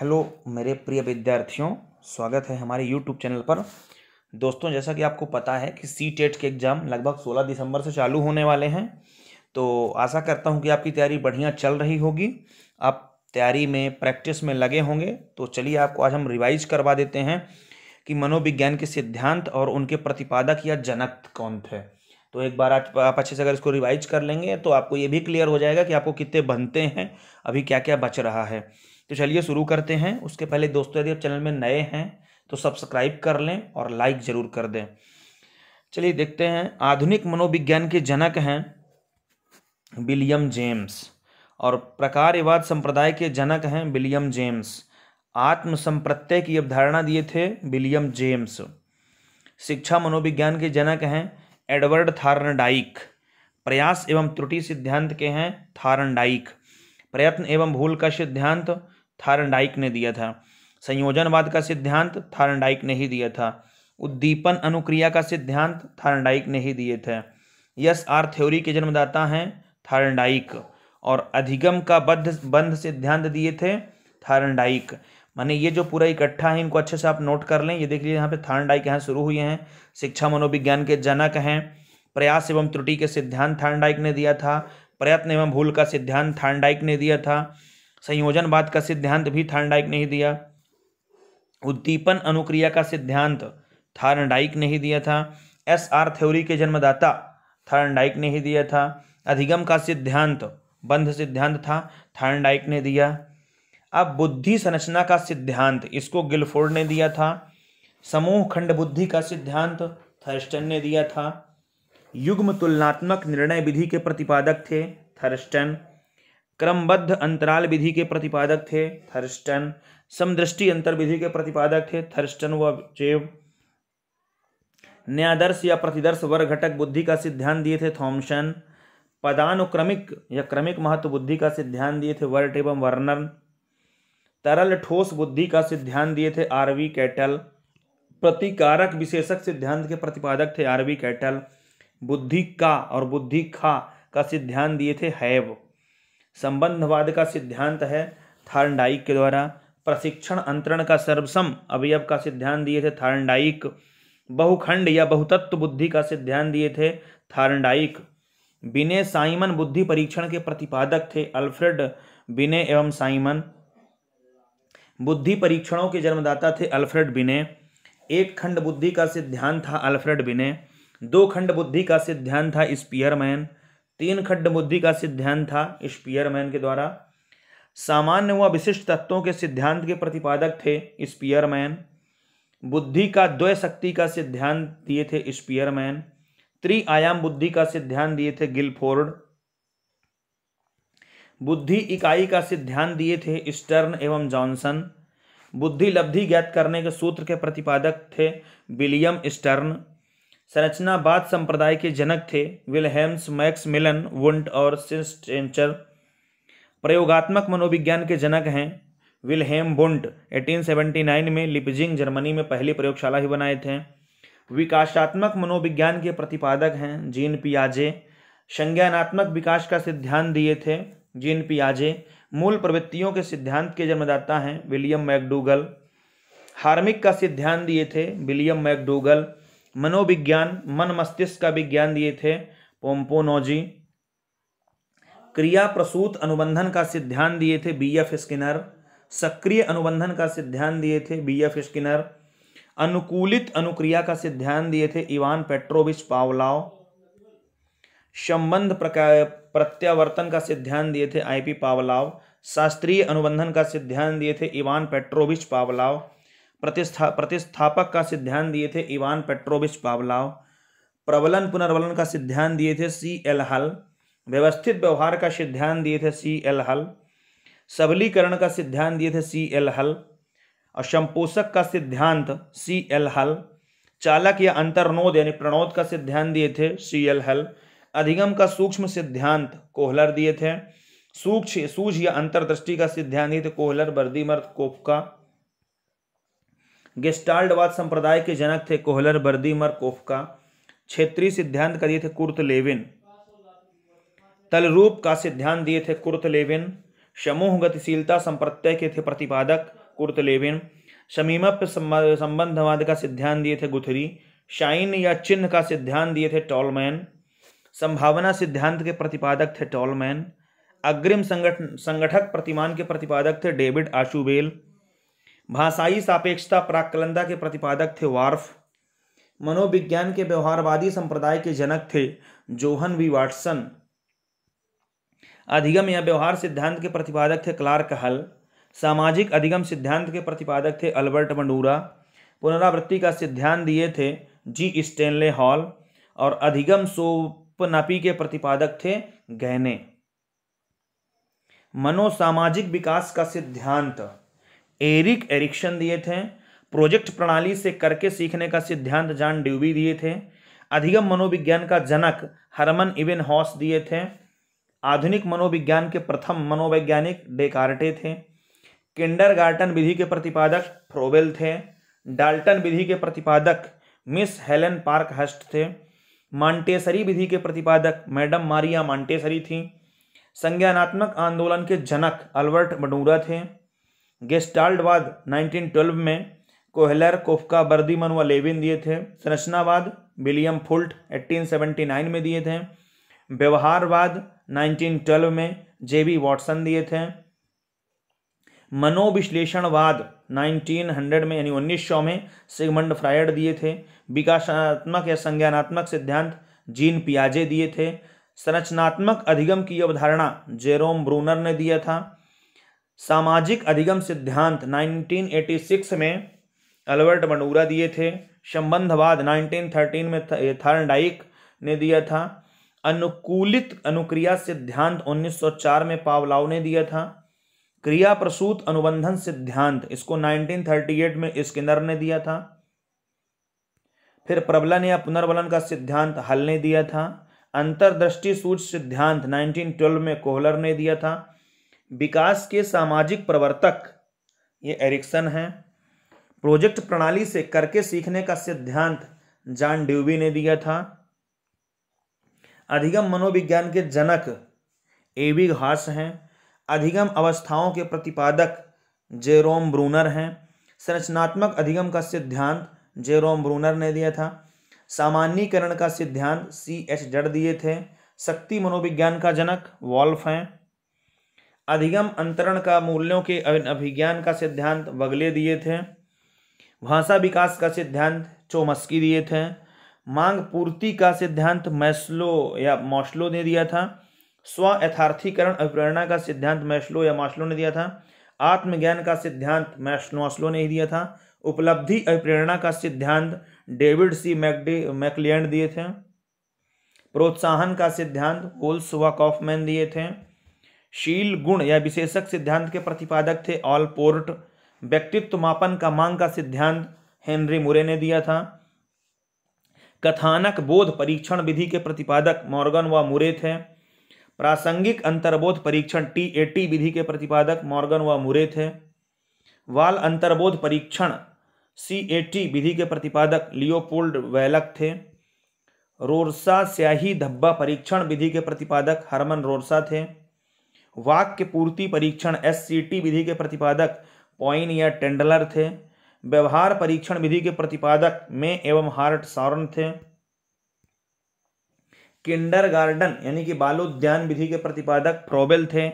hello मेरे प्रिय विद्यार्थियों स्वागत है हमारे यूट्यूब चैनल पर दोस्तों जैसा कि आपको पता है कि सी टेट e के एग्ज़ाम लगभग 16 दिसंबर से चालू होने वाले हैं तो आशा करता हूं कि आपकी तैयारी बढ़िया चल रही होगी आप तैयारी में प्रैक्टिस में लगे होंगे तो चलिए आपको आज हम रिवाइज करवा देते हैं कि मनोविज्ञान के सिद्धांत और उनके प्रतिपादक या जनक कौन थे तो एक बार आप आप अच्छे से अगर इसको रिवाइज कर लेंगे तो आपको ये भी क्लियर हो जाएगा कि आपको कितने बनते हैं अभी क्या क्या बच रहा है तो चलिए शुरू करते हैं उसके पहले दोस्तों यदि आप चैनल में नए हैं तो सब्सक्राइब कर लें और लाइक ज़रूर कर दें चलिए देखते हैं आधुनिक मनोविज्ञान के जनक हैं विलियम जेम्स और प्रकारवाद संप्रदाय के जनक हैं विलियम जेम्स आत्म संप्रत्यय की अवधारणा दिए थे विलियम जेम्स शिक्षा मनोविज्ञान के जनक हैं एडवर्ड थार्नडाइक प्रयास एवं त्रुटि सिद्धांत के हैं थार्नडाइक प्रयत्न एवं भूल का सिद्धांत थारंडाइक ने दिया था संयोजनवाद का सिद्धांत थारंडाइक ने ही दिया था उद्दीपन अनुक्रिया का सिद्धांत थारंडाइक ने ही दिए थे यस आर थ्योरी के जन्मदाता हैं थारंडाइक और अधिगम का बद्ध बंध सिद्धांत दिए थे थारंडाइक माने ये जो पूरा इकट्ठा है इनको अच्छे से आप नोट कर लें ये देख लीजिए यहाँ पे थारंडाइक यहाँ शुरू हुए हैं शिक्षा मनोविज्ञान के जनक हैं प्रयास एवं त्रुटि के सिद्धांत थारंडाइक ने दिया था प्रयत्न एवं भूल का सिद्धांत थारंडाइक ने दिया था संयोजनवाद का सिद्धांत भी थार्नडाइक ने ही दिया उद्दीपन अनुक्रिया का सिद्धांत थार्नडाइक ने ही दिया था एस आर थ्योरी के जन्मदाता थार्नडाइक ने ही दिया था अधिगम का सिद्धांत बंध सिद्धांत था थार्नडाइक ने दिया अब बुद्धि संरचना का सिद्धांत इसको गिलफोर्ड ने दिया था समूह खंड बुद्धि का सिद्धांत थर्स्टन ने दिया था युग्म तुलनात्मक निर्णय विधि के प्रतिपादक थे थर्स्टन क्रमबद्ध अंतराल विधि के प्रतिपादक थे थर्स्टन समदृष्टि अंतर विधि के प्रतिपादक थे थर्स्टन व जेव न्यादर्श या प्रतिदर्श वर्ग घटक बुद्धि का सिद्धांत दिए थे थॉमसन पदानुक्रमिक या क्रमिक महत्व बुद्धि का सिद्धांत दिए थे वर्ट एवं वर्नर तरल ठोस बुद्धि का सिद्धांत दिए थे आरवी कैटल प्रतिकारक विशेषक सिद्धांत के प्रतिपादक थे आरवी कैटल बुद्धि का और बुद्धि खा का सिद्धांत दिए थे हैव संबंधवाद का सिद्धांत है थार्नडाइक के द्वारा प्रशिक्षण अंतरण का सर्वसम अवयव का सिद्धांत दिए थे थार्नडाइक बहुखंड या बहुतत्व बुद्धि का सिद्धांत दिए थे थार्नडाइक बिने साइमन बुद्धि परीक्षण के प्रतिपादक थे अल्फ्रेड बिने एवं साइमन बुद्धि परीक्षणों के जन्मदाता थे अल्फ्रेड बिने एक खंड बुद्धि का सिद्धांत था अल्फ्रेड बिने दो खंड बुद्धि का सिद्धांत था स्पियरमैन तीन खड्ड बुद्धि का सिद्धांत था मैन के द्वारा सामान्य व विशिष्ट तत्वों के सिद्धांत के प्रतिपादक थे स्पीयरमैन बुद्धि का द्वय शक्ति का सिद्धांत दिए थे स्पीयरमैन त्रिआयाम बुद्धि का सिद्धांत दिए थे गिलफोर्ड बुद्धि इकाई का सिद्धांत दिए थे स्टर्न एवं जॉनसन बुद्धि लब्धि ज्ञात करने के सूत्र के प्रतिपादक थे विलियम स्टर्न संरचनावाद संप्रदाय के जनक थे विलहेम्स मैक्स मिलन वुंट और सिंस्टेंचर प्रयोगात्मक मनोविज्ञान के जनक हैं विलहेम बुंट 1879 में लिपजिंग जर्मनी में पहली प्रयोगशाला ही बनाए थे विकासात्मक मनोविज्ञान के प्रतिपादक हैं जीन पियाजे संज्ञानात्मक विकास का सिद्धांत दिए थे जीन पियाजे मूल प्रवृत्तियों के सिद्धांत के जन्मदाता हैं विलियम मैकडूगल हार्मिक का सिद्धांत दिए थे विलियम मैकडूगल मनोविज्ञान मन मस्तिष्क का विज्ञान दिए थे पोम्पोनोजी क्रिया प्रसूत अनुबंधन का सिद्धांत दिए थे बी एफ स्किनर सक्रिय अनुबंधन का सिद्धांत दिए थे बी एफ स्किनर अनुकूलित अनुक्रिया का सिद्धांत दिए थे इवान पेट्रोविच पावलाव संबंध प्रत्यावर्तन का सिद्धांत दिए थे आईपी पावलाव शास्त्रीय अनुबंधन का सिद्धांत दिए थे इवान पेट्रोविच पावलाव प्रतिस्था प्रतिस्थापक का सिद्धांत दिए थे इवान पेट्रोविच पावलाव प्रबलन पुनर्वलन का सिद्धांत दिए थे सी एल हल व्यवस्थित व्यवहार का सिद्धांत दिए थे सी एल हल सबलीकरण का सिद्धांत दिए थे सी एल हल और संपोषक का सिद्धांत सी एल हल चालक या अंतर्नोद यानी प्रणोद का सिद्धांत दिए थे सी एल हल अधिगम का सूक्ष्म सिद्धांत कोहलर दिए थे सूक्ष्म सूझ या अंतर्दृष्टि का सिद्धांत दिए थे कोहलर बर्दीमर्द का गेस्टाल्डवाद संप्रदाय के जनक थे कोहलर बर्दीमर कोफका क्षेत्रीय सिद्धांत का दिए थे कुर्त लेविन तलरूप का सिद्धांत दिए थे कुर्त लेविन समूह गतिशीलता संप्रत्यय के थे प्रतिपादक कुर्त लेविन समीमप संबंधवाद का सिद्धांत दिए थे गुथरी शाइन या चिन्ह का सिद्धांत दिए थे टॉलमैन संभावना सिद्धांत के प्रतिपादक थे टॉलमैन अग्रिम संगठन संगठक प्रतिमान के प्रतिपादक थे डेविड आशुबेल भाषाई सापेक्षता प्राकलंदा के प्रतिपादक थे वार्फ मनोविज्ञान के व्यवहारवादी संप्रदाय के जनक थे जोहन वी वाटसन अधिगम या व्यवहार सिद्धांत के प्रतिपादक थे क्लार्क हल सामाजिक अधिगम सिद्धांत के प्रतिपादक थे अल्बर्ट मंडूरा पुनरावृत्ति का सिद्धांत दिए थे जी स्टेनले हॉल और अधिगम सोपनापी के प्रतिपादक थे गहने मनोसामाजिक विकास का सिद्धांत एरिक एरिक्शन दिए थे प्रोजेक्ट प्रणाली से करके सीखने का सिद्धांत जान ड्यूबी दिए थे अधिगम मनोविज्ञान का जनक हरमन इवेन हॉस दिए थे आधुनिक मनोविज्ञान के प्रथम मनोवैज्ञानिक डेकार्टे थे किंडरगार्टन विधि के प्रतिपादक फ्रोवेल थे डाल्टन विधि के प्रतिपादक मिस हेलन पार्क हस्ट थे मांटेसरी विधि के प्रतिपादक मैडम मारिया मांटेसरी थी संज्ञानात्मक आंदोलन के जनक अल्बर्ट मडूरा थे गेस्टाल्टवाद 1912 में कोहलर कोफका बर्दीमन व लेविन दिए थे संरचनावाद विलियम फुल्ट 1879 में दिए थे व्यवहारवाद 1912 में जे बी वॉटसन दिए थे मनोविश्लेषणवाद 1900 में यानी उन्नीस में सिगमंड फ्रायड दिए थे विकासात्मक या संज्ञानात्मक सिद्धांत जीन पियाजे दिए थे संरचनात्मक अधिगम की अवधारणा जेरोम ब्रूनर ने दिया था सामाजिक अधिगम सिद्धांत 1986 में अल्बर्ट मनूरा दिए थे संबंधवाद 1913 में थर्नडाइक ने दिया था अनुकूलित अनुक्रिया सिद्धांत 1904 में पावलाव ने दिया था क्रिया प्रसूत अनुबंधन सिद्धांत इसको 1938 में स्किनर ने दिया था फिर प्रबलन या पुनर्बलन का सिद्धांत हल ने दिया था अंतर्दृष्टि सूच सिद्धांत 1912 में कोहलर ने दिया था विकास के सामाजिक प्रवर्तक ये एरिक्सन हैं प्रोजेक्ट प्रणाली से करके सीखने का सिद्धांत जॉन ड्यूबी ने दिया था अधिगम मनोविज्ञान के जनक ए घास हैं अधिगम अवस्थाओं के प्रतिपादक जेरोम ब्रूनर हैं संरचनात्मक अधिगम का सिद्धांत जेरोम ब्रूनर ने दिया था सामान्यकरण का सिद्धांत सी एच जड़ दिए थे शक्ति मनोविज्ञान का जनक वॉल्फ हैं अधिगम अंतरण का मूल्यों के अभिज्ञान का सिद्धांत बगले दिए थे भाषा विकास का सिद्धांत चोमस्की दिए थे मांग पूर्ति का सिद्धांत मैस्लो या मॉस्लो ने दिया था स्व यथार्थीकरण अभिप्रेरणा का सिद्धांत मैस्लो या मौसलो ने दिया था आत्मज्ञान का सिद्धांत मैस्लो ने ही दिया था उपलब्धि अभिप्रेरणा का सिद्धांत डेविड सी मैकडे मैकलियन दिए थे प्रोत्साहन का सिद्धांत वोल्स व कॉफमैन दिए थे शील गुण या विशेषक सिद्धांत के प्रतिपादक थे ऑल पोर्ट व्यक्तित्व मापन का मांग का सिद्धांत हेनरी मुरे ने दिया था कथानक बोध परीक्षण विधि के प्रतिपादक मॉर्गन व मुरे थे प्रासंगिक अंतर्बोध परीक्षण टी ए टी विधि के प्रतिपादक मॉर्गन व मुरे थे वाल अंतर्बोध परीक्षण सी ए टी विधि के प्रतिपादक लियोपोल्ड वैलक थे रोरसा स्याही धब्बा परीक्षण विधि के प्रतिपादक हरमन रोरसा थे वाक्य पूर्ति परीक्षण एस विधि के प्रतिपादक पॉइन या टेंडलर थे व्यवहार परीक्षण विधि के प्रतिपादक में एवं हार्ट सॉरन थे किंडर गार्डन यानी कि बालोद्यान विधि के प्रतिपादक फ्रोबेल थे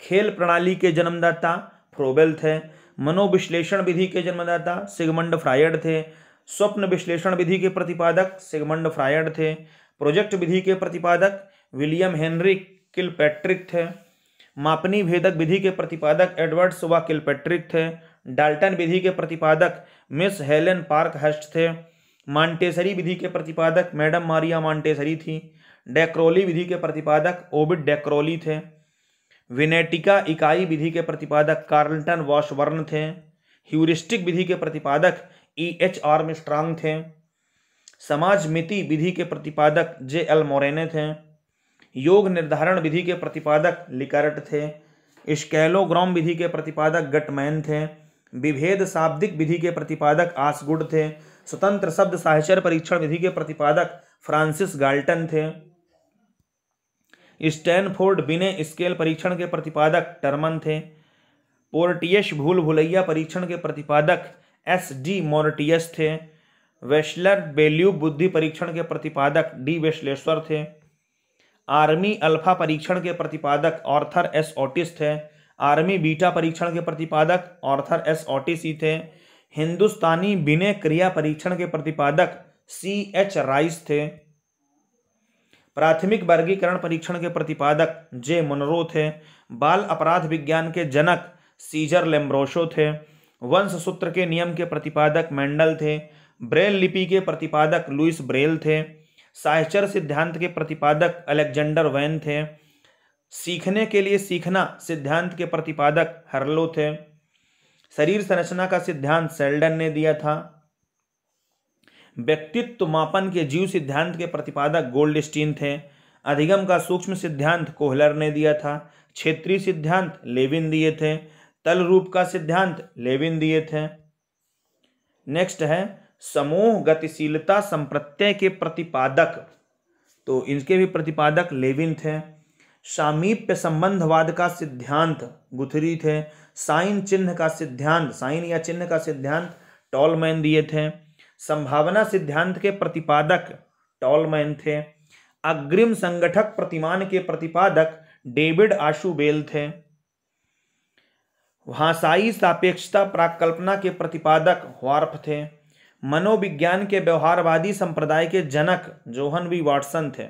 खेल प्रणाली के जन्मदाता फ्रोबेल थे मनोविश्लेषण विधि के जन्मदाता सिगमंड फ्रायड थे स्वप्न विश्लेषण विधि के प्रतिपादक सिगमंड फ्रायड थे प्रोजेक्ट विधि के प्रतिपादक विलियम हेनरी किलपैट्रिक थे मापनी भेदक विधि के प्रतिपादक एडवर्ड सुबा किलपैट्रिक थे डाल्टन विधि के प्रतिपादक मिस हेलेन पार्क हस्ट थे मांटेसरी विधि के प्रतिपादक मैडम मारिया मांटेसरी थी डेक्रोली विधि के प्रतिपादक ओबिड डेक्रोली थे विनेटिका इकाई विधि के प्रतिपादक कार्लटन वॉशवर्न थे ह्यूरिस्टिक विधि के प्रतिपादक ई एच आर्मस्ट्रांग थे समाज मिति विधि के प्रतिपादक जे एल मोरेने थे योग निर्धारण विधि के प्रतिपादक लिकरट थे स्कैलोग्राम विधि के प्रतिपादक गटमैन थे विभेद शाब्दिक विधि के प्रतिपादक आसगुड थे स्वतंत्र शब्द साहचर परीक्षण विधि के प्रतिपादक फ्रांसिस गाल्टन थे स्टैनफोर्ड बिने स्केल परीक्षण के प्रतिपादक टर्मन थे पोर्टियस भूल भुलैया परीक्षण के प्रतिपादक एस डी मोर्टियस थे वेस्लर बेल्यू बुद्धि परीक्षण के प्रतिपादक डी वेस्लेश्वर थे आर्मी अल्फा परीक्षण के प्रतिपादक ऑर्थर एस ऑटिस थे आर्मी बीटा परीक्षण के प्रतिपादक ऑर्थर एस ऑटिस ही थे हिंदुस्तानी विनय क्रिया परीक्षण के प्रतिपादक सी एच राइस थे प्राथमिक वर्गीकरण परीक्षण के प्रतिपादक जे मनरो थे बाल अपराध विज्ञान के जनक सीजर लेम्ब्रोशो थे वंश सूत्र के नियम के प्रतिपादक मेंडल थे ब्रेल लिपि के प्रतिपादक लुइस ब्रेल थे साहचर सिद्धांत के प्रतिपादक अलेक्जेंडर वैन थे सीखने के लिए सीखना सिद्धांत के प्रतिपादक हरलो थे शरीर संरचना का सिद्धांत सेल्डन ने दिया था व्यक्तित्व मापन के जीव सिद्धांत के प्रतिपादक गोल्डस्टीन थे अधिगम का सूक्ष्म सिद्धांत कोहलर ने दिया था क्षेत्रीय सिद्धांत लेविन दिए थे तल रूप का सिद्धांत लेविन दिए थे नेक्स्ट है समूह गतिशीलता संप्रत्यय के प्रतिपादक तो इनके भी प्रतिपादक लेविन थे सामीप्य संबंधवाद का सिद्धांत गुथरी थे साइन चिन्ह का सिद्धांत साइन या चिन्ह का सिद्धांत टॉलमैन दिए थे संभावना सिद्धांत के प्रतिपादक टॉलमैन थे अग्रिम संगठक प्रतिमान के प्रतिपादक डेविड आशुबेल थे भाषाई सापेक्षता प्राकल्पना के प्रतिपादक वार्फ थे मनोविज्ञान के व्यवहारवादी संप्रदाय के जनक जोहन वी वाटसन थे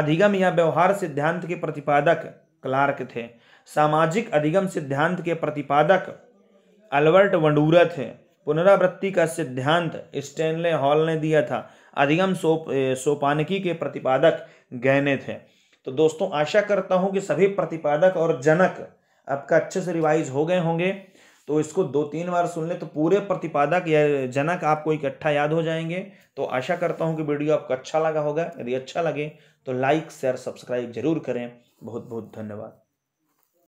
अधिगम या व्यवहार सिद्धांत के प्रतिपादक क्लार्क थे सामाजिक अधिगम सिद्धांत के प्रतिपादक अल्बर्ट वंडूरा थे पुनरावृत्ति का सिद्धांत स्टेनले हॉल ने दिया था अधिगम सोप सोपानकी के प्रतिपादक गहने थे तो दोस्तों आशा करता हूँ कि सभी प्रतिपादक और जनक आपका अच्छे से रिवाइज हो गए होंगे तो इसको दो तीन बार सुन लें तो पूरे प्रतिपादक या जनक आपको इकट्ठा याद हो जाएंगे तो आशा करता हूँ कि वीडियो आपको अच्छा लगा होगा यदि अच्छा लगे तो लाइक शेयर सब्सक्राइब जरूर करें बहुत बहुत धन्यवाद